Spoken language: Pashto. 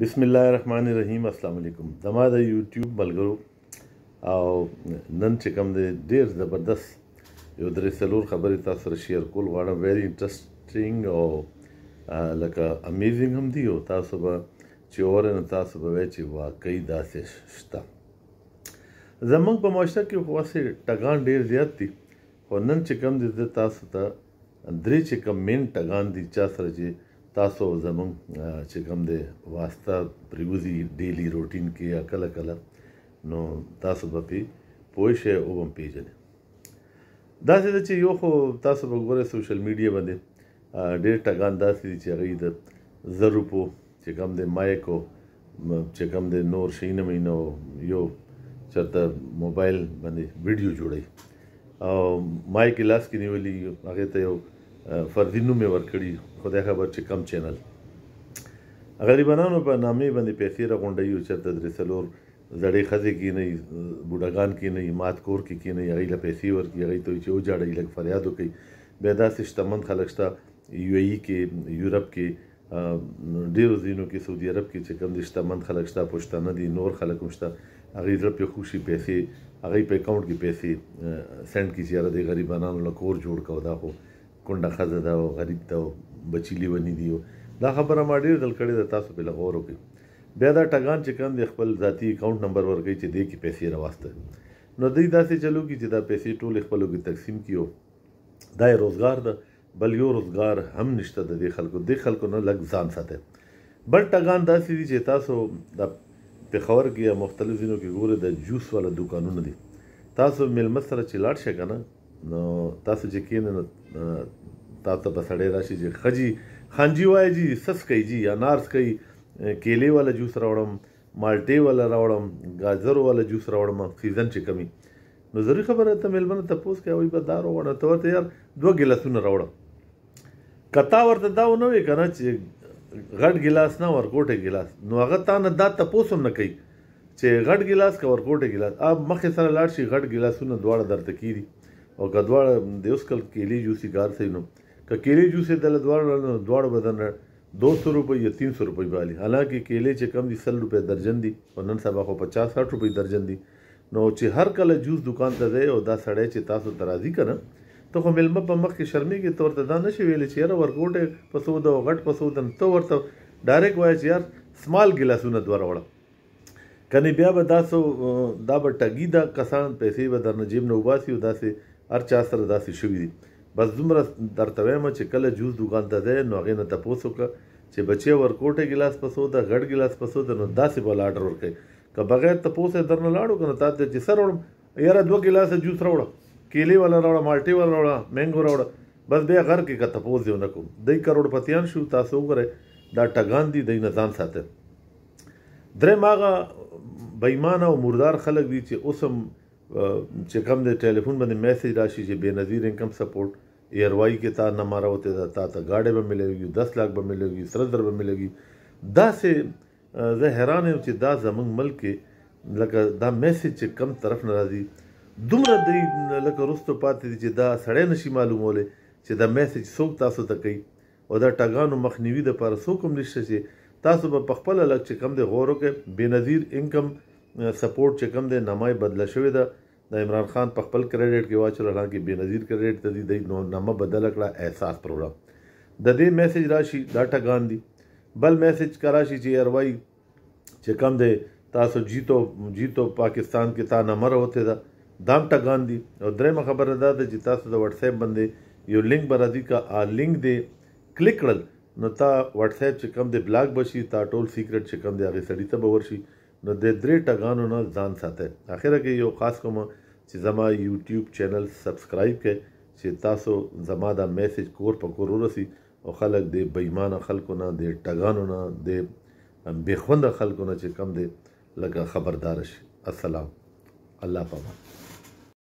بسم الله الرحمن الرحیم السلام علیکم دما د یوټیوب ملګرو او نن چې کوم دی ډیر زبردست یو درې سلور خبرې تاسو سره شیر کول غواړم ویری انټرېسټینګ او لکه امیزینګ هم دی او تاسو به چې اور نه تاسو به چې واقعي داسې شته زمونږ په معاشره کې خو واسه ټګان ډیر زیات دي خو نن چې کوم دی تاسو ته درې چې کوم مین ټګان دي چا سره چې تاسو زمون چې کوم دی واسطه پریوزی ډیلی روټین کې اکل اکل نو تاسو به پی پوه شئ او هم پیژنې دا څه چې یو خو تاسو به ګوره سوشل میډیا باندې ډېر ټګان داسې دي چې هغه د زرو په چې کوم دی مایکو چې کوم دی نور شي نه مینو یو چرته موبایل باندې ویډیو جوړي او مایک لاس کې نیولې هغه ته یو فردي نوم یې ورکړي خدای خبر چې کم چینل غریبانو په نامې باندې پیسې راغونډوي او چېرته درې څلور زړې ښځې کښېنوي بوډاګان کښېنوي مات کور کې کښېنوي هغوی له پیسې ورکړي هغوی ته وایي چې وجاړئ لږ فریاد وکړئ بیا داسې شتمن خلک شته یو ای کې یورپ کې ډیرو ځینو کې سعودي عرب کې چې کوم د شتمن خلک شته پښتانه دي نور خلک هم شته هغې زړه پې خوشي پیسې هغې په اکاونټ کې پیسې سینډ کړي چې یاره د غریبانو له کور جوړ کو دا خو کونډه خزه ده او غریب ده او بچی لیونی دی دا خبره ما ډیر دل کړې ده تاسو په لغور کې بیا دا ټاګان چې کم دی خپل ذاتی اکاؤنٹ نمبر ورکړي چې دې کې پیسې راوسته نو دوی داسې چلو کې چې دا پیسې ټول خپلو کې تقسیم کیو دا روزګار ده بل یو روزګار هم نشته د دې خلکو د خلکو نه لګ ځان ساته بل ټاګان داسې دي چې تاسو د پېښور کې مختلف ځینو کې ګوره د جوس والا دوکانونه دي تاسو ملمس سره چې لاړ شئ که نه نو تاسو چې کین تاسو په سړی راشي چې خجی خانجی وای جی سس کوي جی انار کوي کیلې والا جوس راوړم مالټې والا راوړم گاجر والا جوس راوړم سیزن چې کمی نو زری خبره ته ملمنه تاسو کوي وای په دار وړه ته ورته یار دوه ګلاسونه راوړم کتا ورته دا نو وی کنه چې غټ ګلاس نه ورکوټه ګلاس نو هغه تا نه دا تاسو هم نه کوي چې غټ ګلاس کا ورکوټه ګلاس اب مخه سره لاړ شي غټ ګلاسونه دواړه درته کیږي او غدواړه د اوس کل کېلې جوسي کار سي نو که کېلې جوسي د لدواړه دواړه بدن 200 روپے یا 300 روپے والی حالانکه کېلې چې کم دي 100 روپے درجن دي او نن سبا خو 50 60 روپے درجن دي نو چې هر کله جوس دکان ته دی او دا سړی چې تاسو ترازی کنه ته خو ملمه په مخ کې شرمېږي تور ته دا نشي ویلی چې یاره ورګوټې په سوده او غټ په سوده ته ورته ډایرک وایي چې یار سمال ګلاسونه دوه راوړه کنه بیا به دا سو دا به ټګي دا کسان پیسې به درنه جیب نه وباسي او داسې هر چا سره داسې شوي دي بس دومره درته وایم چې کله جوس دوکان ته ځې نو هغې نه تپوس وکړه چې بچی ورکوټه ګلاس پسو ده غټ ګلاس پسو ده نو داسې به لاډر ورکړي که بغیر تپوس یې درنه لاړو که نه تا ته چې سر وړم یاره دوه ګلاسه جوس راوړه کیلې والا راوړه مالټې والا راوړه مینګو راوړه بس بیا غر کې که تپوس دی ونه کوم دی کروڑ پتیان شو تاسو وګورئ دا ټګان دي دی نه ځان ساته درېم هغه بېمانه او مردار خلک دي چې اوس هم چې کوم د ټلیفون باندې میسج راشي چې بنظیر انکم سپورټ ایروای کې تا نه مارا وته تا تا گاډه به ملوي 10 لک به ملوي 30 به ملوي دا سه زه حیران یم چې دا زمنګ ملک کې لکه دا میسج چې کم طرف نه راځي دومره د لکه رستو پاتې چې دا سړی نشي معلوموله چې دا میسج څوک تاسو ته کوي او دا ټاګانو مخنیوي د پر څوک هم نشته چې تاسو به خپل لک چې کم د غورو کې بنظیر انکم سپورټ چې کم د نمای بدله شوې ده د عمران خان په خپل کریډټ کې واچول حالانکه بنظیر کریډټ د دې نامه بدل کړه احساس پروګرام د دې میسج راشي دا ټکان دي بل میسج کراشي چې اروای چې کم دی تاسو جیتو جیتو پاکستان کې تا نمر وته دا دام ټکان دي او درېم خبره ده چې تاسو د واتس اپ باندې یو لینک بر دي کا ا لینک دی کلیک کړل نو تا واتس اپ چې کم دی بلاک بشي تا ټول سیکریټ چې کم دی هغه سړی ته باور شي نو د درې ټاګانو نه ځان ساته اخره کې یو خاص کوم چې زما یوټیوب چینل سبسکرایب کړئ چې تاسو زما دا میسج کور په کور ورسی او خلک د بېمانه خلکو نه د ټګانو نه د بېخوند خلکو نه چې کم دي لکه خبردار شي السلام الله پامان